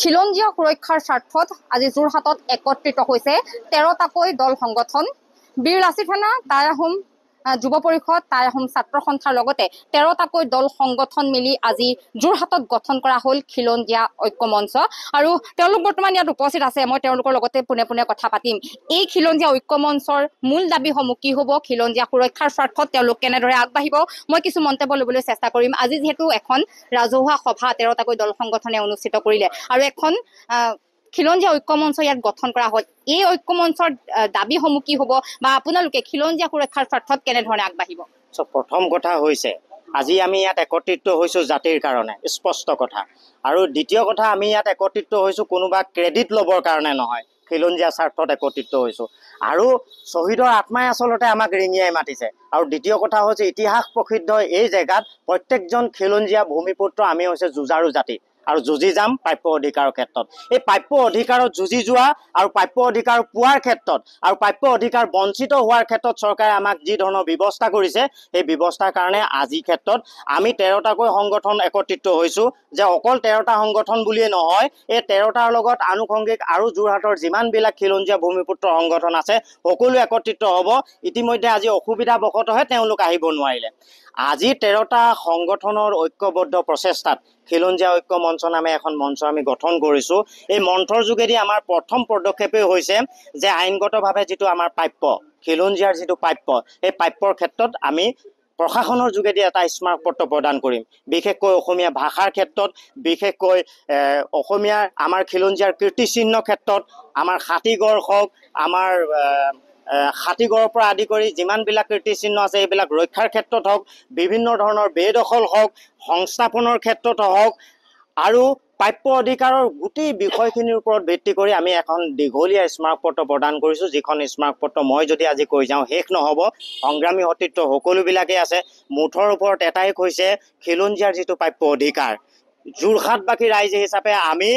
খিলঞ্জীয়া সুৰক্ষাৰ স্বাৰ্থত আজি যোৰহাটত একত্ৰিত হৈছে তেৰটাকৈ দল সংগঠন বীৰ লাচিথানা টাই আহোম যুৱ পৰিষদ তাই আহোম ছাত্ৰ সন্থাৰ লগতে তেৰটাকৈ দল সংগঠন মিলি আজি যোৰহাটত গঠন কৰা হ'ল খিলঞ্জীয়া ঐক্য মঞ্চ আৰু তেওঁলোক বৰ্তমান ইয়াত উপস্থিত আছে মই তেওঁলোকৰ লগতে পোনে পোনে কথা পাতিম এই খিলঞ্জীয়া ঐক্য মঞ্চৰ মূল দাবীসমূহ কি হ'ব খিলঞ্জীয়া সুৰক্ষাৰ স্বাৰ্থত তেওঁলোক কেনেদৰে আগবাঢ়িব মই কিছু মন্তব্য ল'বলৈ চেষ্টা কৰিম আজি যিহেতু এখন ৰাজহুৱা সভা তেৰটাকৈ দল সংগঠনে অনুষ্ঠিত কৰিলে আৰু এখন খিলঞ্জীয়া ঐক্যমঞ্চ ইয়াত গঠন কৰা হয় এই ঐক্যমঞ্চৰ দাবীসমূহ কি হ'ব বা আপোনালোকে খিলঞ্জীয়া সুৰক্ষাৰ স্বাৰ্থত কেনেধৰণে আগবাঢ়িব প্ৰথম কথা হৈছে আজি আমি ইয়াত একত্ৰিত হৈছোঁ জাতিৰ কাৰণে স্পষ্ট কথা আৰু দ্বিতীয় কথা আমি ইয়াত একত্ৰিত হৈছোঁ কোনোবা ক্ৰেডিট ল'বৰ কাৰণে নহয় খিলঞ্জীয়া স্বাৰ্থত একত্ৰিত হৈছোঁ আৰু শ্বহীদৰ আত্মাই আচলতে আমাক ৰিঙিয়াই মাতিছে আৰু দ্বিতীয় কথা হৈছে ইতিহাস প্ৰসিদ্ধ এই জেগাত প্ৰত্যেকজন খিলঞ্জীয়া ভূমিপুত্ৰ আমি হৈছে যুঁজাৰু জাতি আৰু যুঁজি যাম প্ৰাপ্য অধিকাৰৰ ক্ষেত্ৰত এই প্ৰাপ্য অধিকাৰত যুঁজি যোৱা আৰু প্ৰাপ্য অধিকাৰ পোৱাৰ ক্ষেত্ৰত আৰু প্ৰাপ্য অধিকাৰ বঞ্চিত হোৱাৰ ক্ষেত্ৰত চৰকাৰে আমাক যি ধৰণৰ ব্যৱস্থা কৰিছে সেই ব্যৱস্থাৰ কাৰণে আজিৰ ক্ষেত্ৰত আমি তেৰটাকৈ সংগঠন একত্ৰিত হৈছোঁ যে অকল তেৰটা সংগঠন বুলিয়েই নহয় এই তেৰটাৰ লগত আনুষংগিক আৰু যোৰহাটৰ যিমানবিলাক খিলঞ্জীয়া ভূমিপুত্ৰ সংগঠন আছে সকলো একত্ৰিত হ'ব ইতিমধ্যে আজি অসুবিধাবশতঃহে তেওঁলোক আহিব নোৱাৰিলে আজি তেৰটা সংগঠনৰ ঐক্যবদ্ধ প্ৰচেষ্টাত খিলঞ্জীয়া ঐক্য মঞ্চ নামে এখন মঞ্চ আমি গঠন কৰিছোঁ এই মঞ্চৰ যোগেদি আমাৰ প্ৰথম পদক্ষেপেই হৈছে যে আইনগতভাৱে যিটো আমাৰ প্ৰাপ্য খিলঞ্জীয়াৰ যিটো প্ৰাপ্য সেই প্ৰাপ্যৰ ক্ষেত্ৰত আমি প্ৰশাসনৰ যোগেদি এটা স্মাৰক পত্ৰ প্ৰদান কৰিম বিশেষকৈ অসমীয়া ভাষাৰ ক্ষেত্ৰত বিশেষকৈ অসমীয়াৰ আমাৰ খিলঞ্জীয়াৰ কীৰ্তিচিহ্ন ক্ষেত্ৰত আমাৰ হাতীগড় হওক আমাৰ হাতীগড়ৰ পৰা আদি কৰি যিমানবিলাক কীৰ্তিচিহ্ন আছে এইবিলাক ৰক্ষাৰ ক্ষেত্ৰত হওক বিভিন্ন ধৰণৰ বেদখল হওক সংস্থাপনৰ ক্ষেত্ৰত হওক আৰু প্ৰাপ্য অধিকাৰৰ গোটেই বিষয়খিনিৰ ওপৰত ভিত্তি কৰি আমি এখন দীঘলীয়া স্মাৰক পত্ৰ প্ৰদান কৰিছোঁ যিখন স্মাৰক পত্ৰ মই যদি আজি কৈ যাওঁ শেষ নহ'ব সংগ্ৰামী সতীৰ্থ সকলোবিলাকেই আছে মুঠৰ ওপৰত এটাই কৈছে খিলঞ্জীয়াৰ যিটো প্ৰাপ্য অধিকাৰ যোৰহাটবাসী ৰাইজ হিচাপে আমি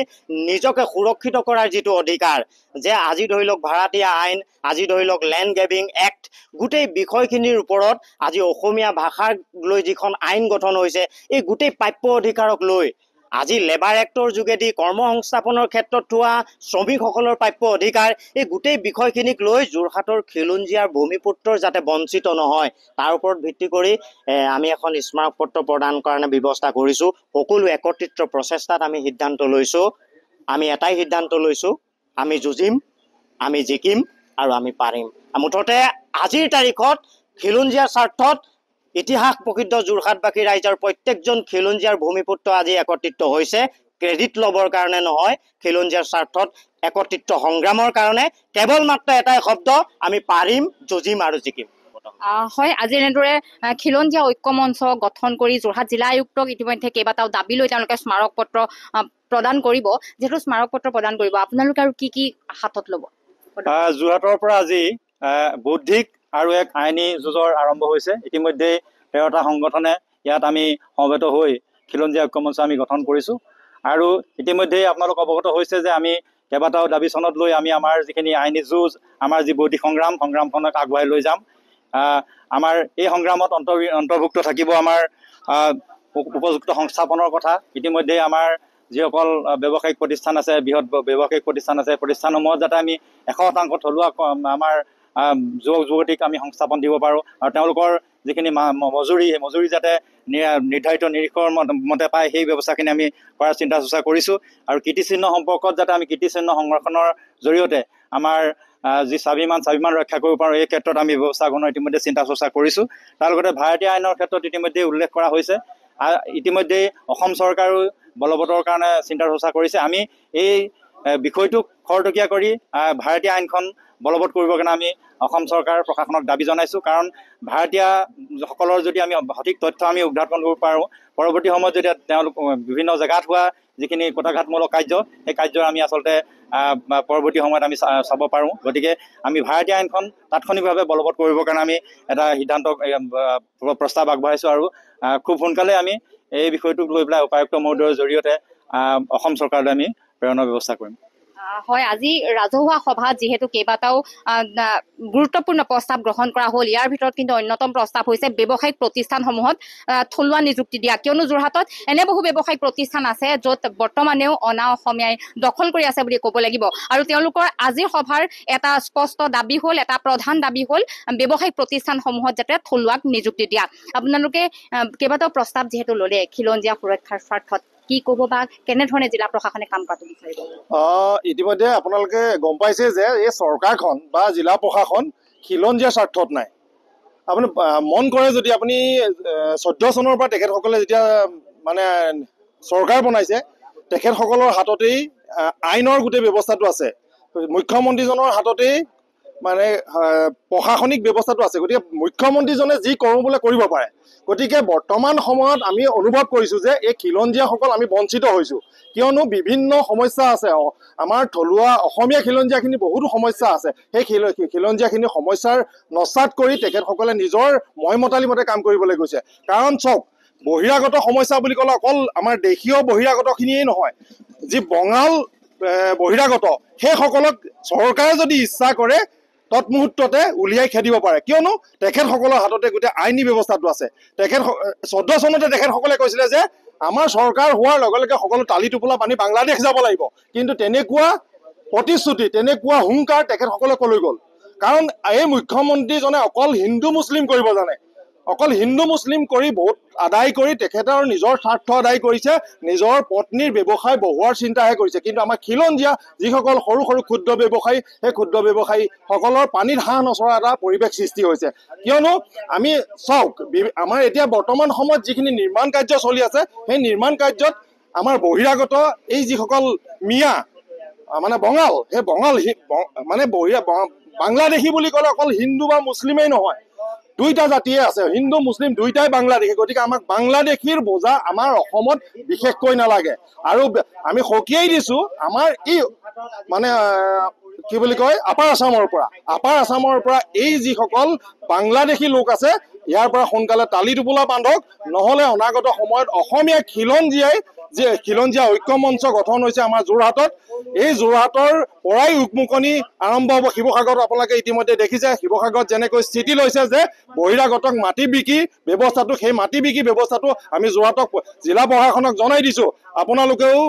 নিজকে সুৰক্ষিত কৰাৰ যিটো অধিকাৰ যে আজি ধৰি লওক ভাৰাতীয় আইন আজি ধৰি লওক লেণ্ড গেভিং এক্ট গোটেই বিষয়খিনিৰ ওপৰত আজি অসমীয়া ভাষাক লৈ যিখন আইন গঠন হৈছে এই গোটেই প্ৰাপ্য অধিকাৰক লৈ আজি লেবাৰ এক্টৰ যোগেদি কৰ্ম সংস্থাপনৰ ক্ষেত্ৰত থোৱা শ্ৰমিকসকলৰ প্ৰাপ্য অধিকাৰ এই গোটেই বিষয়খিনিক লৈ যোৰহাটৰ খিলঞ্জীয়াৰ ভূমিপুত্ৰৰ যাতে বঞ্চিত নহয় তাৰ ওপৰত ভিত্তি কৰি আমি এখন স্মাৰক পত্ৰ প্ৰদান কাৰণে ব্যৱস্থা কৰিছোঁ সকলো একত্ৰিত প্ৰচেষ্টাত আমি সিদ্ধান্ত লৈছোঁ আমি এটাই সিদ্ধান্ত লৈছোঁ আমি যুঁজিম আমি জিকিম আৰু আমি পাৰিম মুঠতে আজিৰ তাৰিখত খিলঞ্জীয়াৰ স্বাৰ্থত ইতিহাস প্ৰসিদ্ধ যোৰহাটবাসী ৰাইজৰ প্ৰত্যেকজন খিলঞ্জীয়াৰ ভূমিপুত্ৰ আজি একত্ৰিত হৈছে ক্ৰেডিট ল'বৰ কাৰণে নহয় খিলঞ্জীয়াৰ স্বাৰ্থত একত্ৰিত সংগ্ৰামৰ কাৰণে কেৱল মাত্ৰ এটাই শব্দ আমি পাৰিম যুঁজিম আৰু জিকিম হয় আজি এনেদৰে খিলঞ্জীয়া ঐক্য মঞ্চ গঠন কৰি যোৰহাট জিলা আয়ুক্তক ইতিমধ্যে কেইবাটাও দাবী লৈ তেওঁলোকে স্মাৰক পত্ৰ প্ৰদান কৰিব যিহেতু স্মাৰক পত্ৰ প্ৰদান কৰিব আপোনালোকে আৰু কি কি হাতত ল'ব যোৰহাটৰ পৰা আজি বৌদ্ধিক আৰু এক আইনী যুঁজৰ আৰম্ভ হৈছে ইতিমধ্যেই তেৰটা সংগঠনে ইয়াত আমি সমবেত হৈ খিলঞ্জীয়া ঐক্য মঞ্চ আমি গঠন কৰিছোঁ আৰু ইতিমধ্যেই আপোনালোক অৱগত হৈছে যে আমি কেইবাটাও দাবী চনত লৈ আমি আমাৰ যিখিনি আইনী যুঁজ আমাৰ যি বৌদ্ধিক সংগ্ৰাম সংগ্ৰামখনক আগুৱাই লৈ যাম আমাৰ এই সংগ্ৰামত অন্ত অন্তৰ্ভুক্ত থাকিব আমাৰ উপযুক্ত সংস্থাপনৰ কথা ইতিমধ্যেই আমাৰ যিসকল ব্যৱসায়িক প্ৰতিষ্ঠান আছে বৃহৎ ব্যৱসায়িক প্ৰতিষ্ঠান আছে প্ৰতিষ্ঠানসমূহত যাতে আমি এশ শতাংশ থলুৱা আমাৰ যুৱক যুৱতীক আমি সংস্থাপন দিব পাৰোঁ আৰু তেওঁলোকৰ যিখিনি মজুৰি সেই মজুৰি যাতে নিৰ্ধাৰিত নিৰীক্ষৰ মতে পায় সেই ব্যৱস্থাখিনি আমি কৰাৰ চিন্তা চৰ্চা কৰিছোঁ আৰু কীৰ্তিচিহ্ন সম্পৰ্কত যাতে আমি কীৰ্তিচিহ্ন সংৰক্ষণৰ জৰিয়তে আমাৰ যি স্বাভিমান স্বাভিমান ৰক্ষা কৰিব পাৰোঁ এই ক্ষেত্ৰত আমি ব্যৱস্থা গ্ৰহণৰ ইতিমধ্যে চিন্তা চৰ্চা কৰিছোঁ তাৰ লগতে ভাৰতীয় আইনৰ ক্ষেত্ৰত ইতিমধ্যেই উল্লেখ কৰা হৈছে ইতিমধ্যেই অসম চৰকাৰেও বলবতৰ কাৰণে চিন্তা চৰ্চা কৰিছে আমি এই বিষয়টোক খৰতকীয়া কৰি ভাৰতীয় আইনখন বলবৎ কৰিবৰ কাৰণে আমি অসম চৰকাৰ প্ৰশাসনক দাবী জনাইছোঁ কাৰণ ভাৰতীয়সকলৰ যদি আমি সঠিক তথ্য আমি উদ্ঘাটন কৰিব পাৰোঁ পৰৱৰ্তী সময়ত যদি তেওঁলোক বিভিন্ন জেগাত হোৱা যিখিনি কোটাঘাতমূলক কাৰ্য সেই কাৰ্য আমি আচলতে পৰৱৰ্তী সময়ত আমি চাব পাৰোঁ গতিকে আমি ভাৰতীয় আইনখন তাৎক্ষণিকভাৱে বলবৎ কৰিবৰ কাৰণে আমি এটা সিদ্ধান্ত প্ৰস্তাৱ আগবঢ়াইছোঁ আৰু খুব সোনকালে আমি এই বিষয়টোক লৈ পেলাই উপায়ুক্ত মহোদয়ৰ জৰিয়তে অসম চৰকাৰলৈ আমি প্ৰেৰণৰ ব্যৱস্থা কৰিম হয় আজি ৰাজহুৱা সভাত যিহেতু কেইবাটাও গুৰুত্বপূৰ্ণ প্ৰস্তাৱ গ্ৰহণ কৰা হ'ল ইয়াৰ ভিতৰত কিন্তু অন্যতম প্ৰস্তাৱ হৈছে ব্যৱসায়িক প্ৰতিষ্ঠানসমূহত থলুৱা নিযুক্তি দিয়া কিয়নো যোৰহাটত এনে বহু ব্যৱসায়িক প্ৰতিষ্ঠান আছে য'ত বৰ্তমানেও অনা অসমীয়াই দখল কৰি আছে বুলি ক'ব লাগিব আৰু তেওঁলোকৰ আজিৰ সভাৰ এটা স্পষ্ট দাবী হ'ল এটা প্ৰধান দাবী হ'ল ব্যৱসায়িক প্ৰতিষ্ঠানসমূহত যাতে থলুৱাক নিযুক্তি দিয়া আপোনালোকে কেইবাটাও প্ৰস্তাৱ যিহেতু ল'লে খিলঞ্জীয়া সুৰক্ষাৰ স্বাৰ্থত কি ক'ব বা কেনেধৰণে জিলা প্ৰশাসনে কাম পাতো বিচাৰিব ইতিমধ্যে আপোনালোকে গম পাইছে যে এই চৰকাৰখন বা জিলা প্ৰশাসন খিলঞ্জীয়া স্বাৰ্থত নাই আপুনি মন কৰে যদি আপুনি চৈধ্য চনৰ পৰা তেখেতসকলে যেতিয়া মানে চৰকাৰ বনাইছে তেখেতসকলৰ হাততেই আইনৰ গোটেই ব্যৱস্থাটো আছে মুখ্যমন্ত্ৰীজনৰ হাততেই মানে প্ৰশাসনিক ব্যৱস্থাটো আছে গতিকে মুখ্যমন্ত্ৰীজনে যি কৰোঁ বোলে কৰিব পাৰে গতিকে বৰ্তমান সময়ত আমি অনুভৱ কৰিছোঁ যে এই খিলঞ্জীয়াসকল আমি বঞ্চিত হৈছোঁ কিয়নো বিভিন্ন সমস্যা আছে আমাৰ থলুৱা অসমীয়া খিলঞ্জীয়াখিনি বহুতো সমস্যা আছে সেই খিলঞ্জীয়াখিনি সমস্যাৰ নচাত কৰি তেখেতসকলে নিজৰ মইমতালী মতে কাম কৰিবলৈ গৈছে কাৰণ চাওক বহিৰাগত সমস্যা বুলি ক'লে অকল আমাৰ দেশীয় বহিৰাগতখিনিয়েই নহয় যি বঙাল বহিৰাগত সেইসকলক চৰকাৰে যদি ইচ্ছা কৰে তৎমুহূৰ্ততে উলিয়াই খেদিব পাৰে কিয়নো তেখেতসকলৰ হাততে গোটেই আইনী ব্যৱস্থাটো আছে তেখেত চৈধ্য চনতে তেখেতসকলে কৈছিলে যে আমাৰ চৰকাৰ হোৱাৰ লগে লগে সকলো তালি টোপোলা পানী বাংলাদেশ যাব লাগিব কিন্তু তেনেকুৱা প্ৰতিশ্ৰুতি তেনেকুৱা হুংকাৰ তেখেতসকলে কলৈ গ'ল কাৰণ এই মুখ্যমন্ত্ৰীজনে অকল হিন্দু মুছলিম কৰিব জানে অকল হিন্দু মুছলিম কৰি বহুত আদায় কৰি তেখেতৰ নিজৰ স্বাৰ্থ আদায় কৰিছে নিজৰ পত্নীৰ ব্যৱসায় বহোৱাৰ চিন্তাহে কৰিছে কিন্তু আমাৰ খিলঞ্জীয়া যিসকল সৰু সৰু ক্ষুদ্ৰ ব্যৱসায়ী সেই ক্ষুদ্ৰ ব্যৱসায়ীসকলৰ পানীত হাঁহ নচৰা এটা পৰিৱেশ সৃষ্টি হৈছে কিয়নো আমি চাওক আমাৰ এতিয়া বৰ্তমান সময়ত যিখিনি নিৰ্মাণ কাৰ্য চলি আছে সেই নিৰ্মাণ কাৰ্যত আমাৰ বহিৰাগত এই যিসকল মিয়া মানে বঙাল সেই বঙাল মানে বহিৰা বাংলাদেশী বুলি ক'লে অকল হিন্দু বা মুছলিমেই নহয় দুইটা জাতিয়ে আছে হিন্দু মুছলিম দুইটাই বাংলাদেশী গতিকে আমাক বাংলাদেশীৰ বোজা আমাৰ অসমত বিশেষকৈ নালাগে আৰু আমি সকীয়াই দিছো আমাৰ এই মানে কি বুলি কয় আপাৰ আছামৰ পৰা আপাৰ আছামৰ পৰা এই যিসকল বাংলাদেশী লোক আছে ইয়াৰ পৰা সোনকালে তালি টোপোলা বান্ধক নহ'লে অনাগত সময়ত অসমীয়া খিলঞ্জীয়াই যি খিলঞ্জীয়া ঐক্য মঞ্চ গঠন হৈছে আমাৰ যোৰহাটত এই যোৰহাটৰ পৰাই উকমুকনি আৰম্ভ হ'ব শিৱসাগৰত আপোনালোকে ইতিমধ্যে দেখিছে শিৱসাগৰত যেনেকৈ স্থিতি লৈছে যে বহিৰাগতক মাটি বিকি ব্যৱস্থাটো সেই মাটি বিকি ব্যৱস্থাটো আমি যোৰহাটক জিলা প্ৰশাসনক জনাই দিছোঁ আপোনালোকেও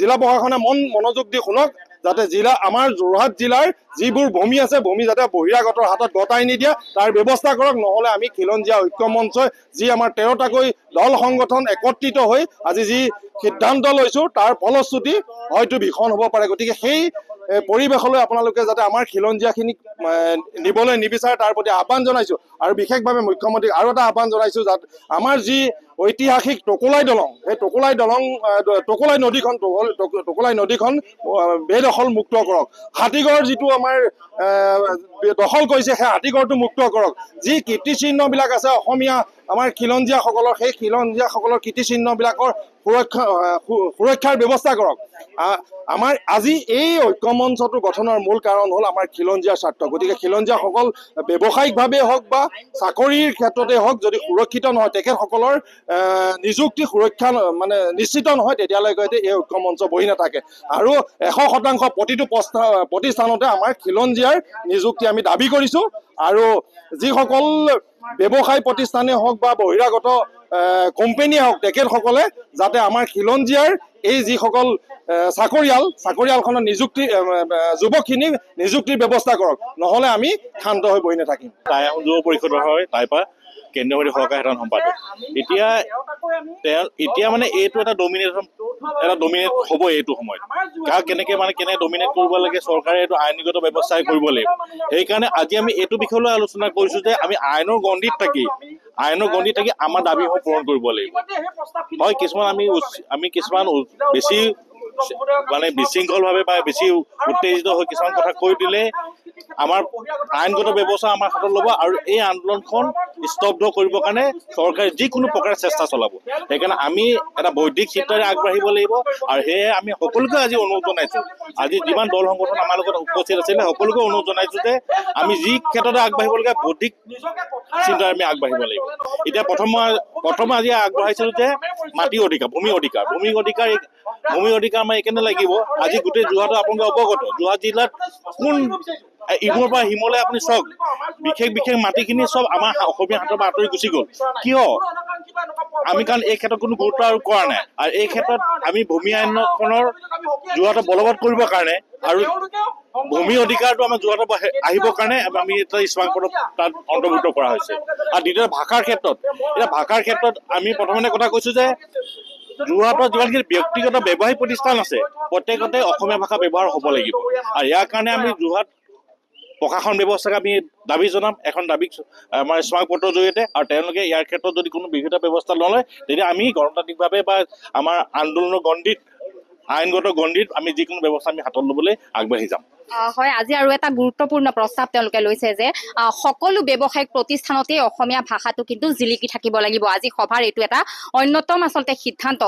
জিলা প্ৰশাসনে মন মনোযোগ দি শুনক যাতে জিলা আমাৰ যোৰহাট জিলাৰ যিবোৰ ভূমি আছে ভূমি যাতে বহিৰাগতৰ হাতত গতাই নিদিয়ে তাৰ ব্যৱস্থা কৰক নহ'লে আমি খিলঞ্জীয়া ঐক্য মঞ্চই যি আমাৰ তেৰটাকৈ দল সংগঠন একত্ৰিত হৈ আজি যি সিদ্ধান্ত লৈছোঁ তাৰ ফলশ্ৰুতি হয়তো ভীষণ হ'ব পাৰে গতিকে সেই পৰিৱেশলৈ আপোনালোকে যাতে আমাৰ খিলঞ্জীয়াখিনিক নিবলৈ নিবিচাৰে তাৰ প্ৰতি আহ্বান জনাইছোঁ আৰু বিশেষভাৱে মুখ্যমন্ত্ৰীক আৰু এটা আহ্বান জনাইছোঁ যাতে আমাৰ যি ঐতিহাসিক টকোলাই দলং সেই টকোলাই দলং টকোলাই নদীখন টকোলাই নদীখন বেদখল মুক্ত কৰক হাতীগড় যিটো আমাৰ দখল কৰিছে সেই হাতীগড়টো মুক্ত কৰক যি কীৰ্তিচিহ্নবিলাক আছে অসমীয়া আমাৰ খিলঞ্জীয়াসকলৰ সেই খিলঞ্জীয়াসকলৰ কীৰ্তিচিহ্নবিলাকৰ সুৰক্ষা সুৰক্ষাৰ ব্যৱস্থা কৰক আমাৰ আজি এই ঐক্যমঞ্চটো গঠনৰ মূল কাৰণ হ'ল আমাৰ খিলঞ্জীয়াৰ স্বাৰ্থ গতিকে খিলঞ্জীয়াসকল ব্যৱসায়িকভাৱেই হওক বা চাকৰিৰ ক্ষেত্ৰতে হওক যদি সুৰক্ষিত নহয় তেখেতসকলৰ নিযুক্তি সুৰক্ষা মানে নিশ্চিত নহয় তেতিয়ালৈকে এই ঐক্যমঞ্চ বহি নাথাকে আৰু এশ শতাংশ প্ৰতিটো প্ৰতিষ্ঠানতে আমাৰ খিলঞ্জীয়াৰ নিযুক্তি আমি দাবী কৰিছোঁ আৰু যিসকল ব্যৱসায় প্ৰতিষ্ঠানেই হওক বা বহিৰাগত কোম্পেনীয়ে হওক তেখেতসকলে যাতে আমাৰ খিলঞ্জীয়াৰ এই যিসকল চাকৰিয়াল চাকৰিয়ালখনৰ নিযুক্তি যুৱকখিনি নিযুক্তিৰ ব্যৱস্থা কৰক নহ'লে আমি শান্ত হৈ বহি নাথাকিম যুৱ পৰিষদৰ হয় তাৰপৰা কেন্দ্ৰীয় সমিতি সহকাৰী সাধাৰণ সম্পাদক এতিয়া তেওঁ এতিয়া মানে এইটো এটা ডমিনেশ্যন এটা ডমিনেট হ'ব এইটো সময়ত কাক কেনেকৈ মানে কেনেকৈ ডমিনেট কৰিব লাগে চৰকাৰে এইটো আইনগত ব্যৱস্থাই কৰিব লাগিব সেইকাৰণে আজি আমি এইটো বিষয় লৈ আলোচনা কৰিছোঁ যে আমি আইনৰ গণ্ডিত থাকি আইনৰ গণ্ডিত থাকি আমাৰ দাবীসমূহ পূৰণ কৰিব লাগিব হয় কিছুমান আমি আমি কিছুমান বেছি মানে বিশৃংখলভাৱে বা বেছি উত্তেজিত হৈ কিছুমান কথা কৈ দিলে আমাৰ আইনগত ব্যৱস্থা আমাৰ হাতত ল'ব আৰু এই আন্দোলনখন স্তব্ধ কৰিবৰ কাৰণে চৰকাৰে যিকোনো প্ৰকাৰে চেষ্টা চলাব সেইকাৰণে আমি এটা বৌদ্ধিক চিন্তাৰে আগবাঢ়িব লাগিব আৰু সেয়ে আমি সকলোকে আজি অনুৰোধ জনাইছোঁ আজি যিমান দল সংগঠন আমাৰ লগত উপস্থিত আছিলে সকলোকে অনুৰোধ জনাইছোঁ যে আমি যি ক্ষেত্ৰতে আগবাঢ়িব লাগে বৌদ্ধিক চিন্তাৰে আমি আগবাঢ়িব লাগিব এতিয়া প্ৰথম প্ৰথমে আজি আগবঢ়াইছিলোঁ যে মাটিৰ অধিকাৰ ভূমি অধিকাৰ ভূমি অধিকাৰ ভূমি অধিকাৰ আমাৰ এইকাৰণে লাগিব আজি গোটেই যোৰহাটত আপোনালোকে অৱগত যোৰহাট জিলাত কোন ইমূৰ পৰা সিমূৰলৈ আপুনি চাওক বিশেষ বিশেষ মাটিখিনি চব আমাৰ অসমীয়া হাতৰ পৰা আঁতৰি গুচি গ'ল কিয় আমি কাৰণ এই ক্ষেত্ৰত কোনো গুৰুত্ব আৰোপ কৰা নাই আৰু এই ক্ষেত্ৰত আমি ভূমি আইনখনৰ যোৱাটো বলবৎ কৰিবৰ কাৰণে আৰু ভূমি অধিকাৰটো আমাৰ যোৰহাটৰ পৰা আহিবৰ কাৰণে আমি এটা স্মাৰকপদক তাত অন্তৰ্ভুক্ত কৰা হৈছে আৰু দ্বিতীয়তে ভাষাৰ ক্ষেত্ৰত এতিয়া ভাষাৰ ক্ষেত্ৰত আমি প্ৰথমতে কথা কৈছোঁ যে যোৰহাটৰ যিমানখিনি ব্যক্তিগত ব্যৱসায়িক প্ৰতিষ্ঠান আছে প্ৰত্যেকতে অসমীয়া ভাষা ব্যৱহাৰ হ'ব লাগিব আৰু ইয়াৰ কাৰণে আমি যোৰহাট প্ৰশাসন ব্যৱস্থাক আমি দাবী জনাম এখন দাবী আমাৰ স্মাৰকপত্ৰৰ জৰিয়তে আৰু তেওঁলোকে ইয়াৰ ক্ষেত্ৰত যদি কোনো বিঘিত ব্যৱস্থা নলয় তেতিয়া আমি গণতান্ত্ৰিকভাৱে বা আমাৰ আন্দোলনৰ গণ্ডিত আইনগত গণ্ডিত আমি যিকোনো ব্যৱস্থা আমি হাতত ল'বলৈ আগবাঢ়ি যাম হয় আজি আৰু এটা গুৰুত্বপূৰ্ণ প্ৰস্তাৱ তেওঁলোকে লৈছে যে সকলো ব্যৱসায়িক প্ৰতিষ্ঠানতে অসমীয়া ভাষাটো কিন্তু জিলিকি থাকিব লাগিব আজি সভাৰ এইটো এটা অন্যতম আচলতে সিদ্ধান্ত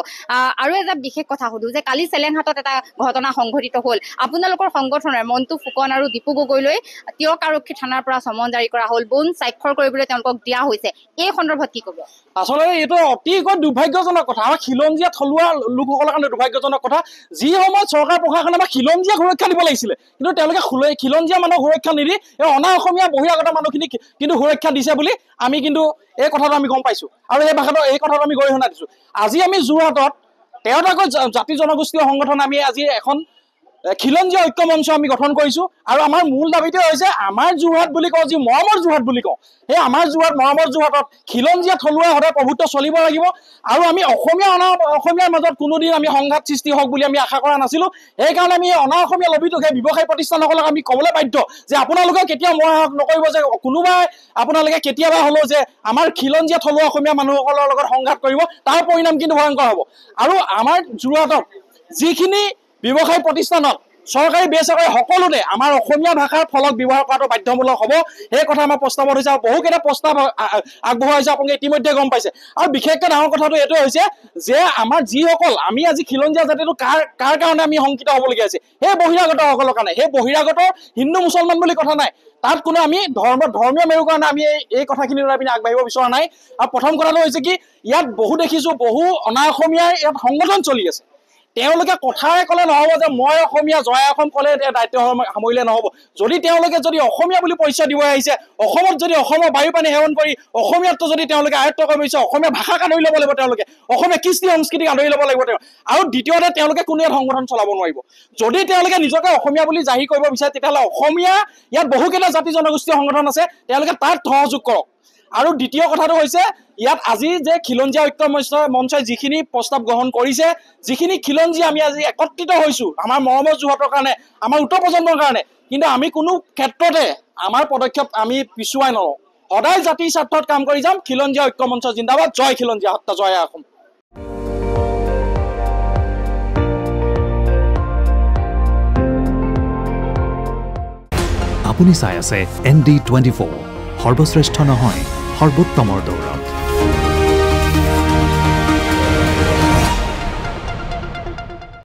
আৰু এটা বিশেষ কথা সোধো যে কালি চেলেংহাটত এটা ঘটনা সংঘটিত হ'ল আপোনালোকৰ সংগঠনৰ মন্তু ফুকন আৰু দীপু গগৈলৈ তিয়ক আৰক্ষী থানাৰ পৰা চমন জাৰি কৰা হ'ল বোন স্বাক্ষৰ কৰিবলৈ তেওঁলোকক দিয়া হৈছে এই সন্দৰ্ভত কি ক'ব আচলতে এইটো অতিকৈ দুৰ্ভাগ্যজনক কথা আমাৰ খিলঞ্জীয়া থলুৱা লোকসকলৰ কাৰণে দুৰ্ভাগ্যজনক কথা যি সময়ত চৰকাৰ প্ৰশাসনে আমাক খিলঞ্জীয়া সুৰক্ষা দিব লাগিছিলে কিন্তু তেওঁলোকে খিলঞ্জীয়া মানুহক সুৰক্ষা নিদি এই অনা অসমীয়া বহিৰাগত মানুহখিনিক কিন্তু সুৰক্ষা দিছে বুলি আমি কিন্তু এই কথাটো আমি গম পাইছোঁ আৰু এই ভাষাটো এই কথাটো আমি গৰিহণা দিছোঁ আজি আমি যোৰহাটত তেওঁ জাতি জনগোষ্ঠীয় সংগঠন আমি আজি এখন খিলঞ্জীয় ঐক্য মঞ্চ আমি গঠন কৰিছোঁ আৰু আমাৰ মূল দাবীটোৱে হৈছে আমাৰ যোৰহাট বুলি কওঁ যি মৰমৰ যোৰহাট বুলি কওঁ সেই আমাৰ যোৰহাট মৰমৰ যোৰহাটত খিলঞ্জীয়া থলুৱা সদায় প্ৰভুত্ব চলিব লাগিব আৰু আমি অসমীয়া অনা অসমীয়াৰ মাজত কোনোদিন আমি সংঘাত সৃষ্টি হওক বুলি আমি আশা কৰা নাছিলোঁ সেইকাৰণে আমি অনা অসমীয়া লবিটোক সেই ব্যৱসায়ী প্ৰতিষ্ঠানসকলক আমি ক'বলৈ বাধ্য যে আপোনালোকে কেতিয়াও মই নকৰিব যে কোনোবাই আপোনালোকে কেতিয়াবা হ'লেও যে আমাৰ খিলঞ্জীয়া থলুৱা অসমীয়া মানুহসকলৰ লগত সংঘাত কৰিব তাৰ পৰিণাম কিন্তু ভয়ংকৰ হ'ব আৰু আমাৰ যোৰহাটত যিখিনি ব্যৱসায় প্ৰতিষ্ঠানত চৰকাৰী বেচৰকাৰী সকলোতে আমাৰ অসমীয়া ভাষাৰ ফলক ব্যৱহাৰ কৰাটো বাধ্যমূলক হ'ব সেই কথা আমাৰ প্ৰস্তাৱত হৈছে আৰু বহুকেইটা প্ৰস্তাৱ আগবঢ়োৱা হৈছে আপোনালোকে ইতিমধ্যে গম পাইছে আৰু বিশেষকৈ ডাঙৰ কথাটো এইটোৱে হৈছে যে আমাৰ যিসকল আমি আজি খিলঞ্জীয়া জাতিটো কাৰ কাৰ কাৰণে আমি শংকিত হ'বলগীয়া হৈছে সেই বহিৰাগতসকলৰ কাৰণে সেই বহিৰাগত হিন্দু মুছলমান বুলি কথা নাই তাত কোনো আমি ধৰ্ম ধৰ্মীয় মেৰুৰ কাৰণে আমি এই এই কথাখিনি লৈ পিনে আগবাঢ়িব বিচৰা নাই আৰু প্ৰথম কথাটো হৈছে কি ইয়াত বহু দেখিছোঁ বহু অনা অসমীয়াৰ ইয়াত সংগঠন চলি আছে তেওঁলোকে কথাৰে ক'লে নহ'ব যে মই অসমীয়া জয়া অসম ক'লে এতিয়া দায়িত্ব সামৰিলে নহ'ব যদি তেওঁলোকে যদি অসমীয়া বুলি পৰিচয় দিব আহিছে অসমত যদি অসমৰ বায়ু পানী সেৱন কৰি অসমীয়াটো যদি তেওঁলোকে আয়ত্ব কৰিব বিচাৰে অসমীয়া ভাষাক আদৰি ল'ব লাগিব তেওঁলোকে অসমীয়া কৃষ্টি সংস্কৃতিক আদৰি ল'ব লাগিব তেওঁ আৰু দ্বিতীয়তে তেওঁলোকে কোনো এটা সংগঠন চলাব নোৱাৰিব যদি তেওঁলোকে নিজকে অসমীয়া বুলি জাহি কৰিব বিচাৰে তেতিয়াহ'লে অসমীয়া ইয়াত বহুকেইটা জাতি জনগোষ্ঠীয় সংগঠন আছে তেওঁলোকে তাত সহযোগ কৰক আৰু দ্বিতীয় কথাটো হৈছে ইয়াত আজি যে খিলঞ্জীয়া ঐক্য মঞ্চই যিখিনি প্ৰস্তাৱ গ্ৰহণ কৰিছে যিখিনি খিলঞ্জী আমি আজি একত্ৰিত হৈছোঁ আমাৰ মৰমৰ যুহতৰ কাৰণে আমাৰ উত্তৰ প্ৰজন্মৰ কাৰণে কিন্তু আমি কোনো ক্ষেত্ৰতে আমাৰ পদক্ষেপ আমি পিছুৱাই নলওঁ সদায় জাতিৰ স্বাৰ্থত কাম কৰি যাম খিলঞ্জীয়া ঐক্য মঞ্চ জিন্দাবাদ জয় খিলঞ্জীয়া হত্যা জয় আহোম আপুনি চাই আছে এন ডি টুৱেণ্টি ফ'ৰ সৰ্বশ্ৰেষ্ঠ নহয় সৰ্বোত্তমৰ দৌৰা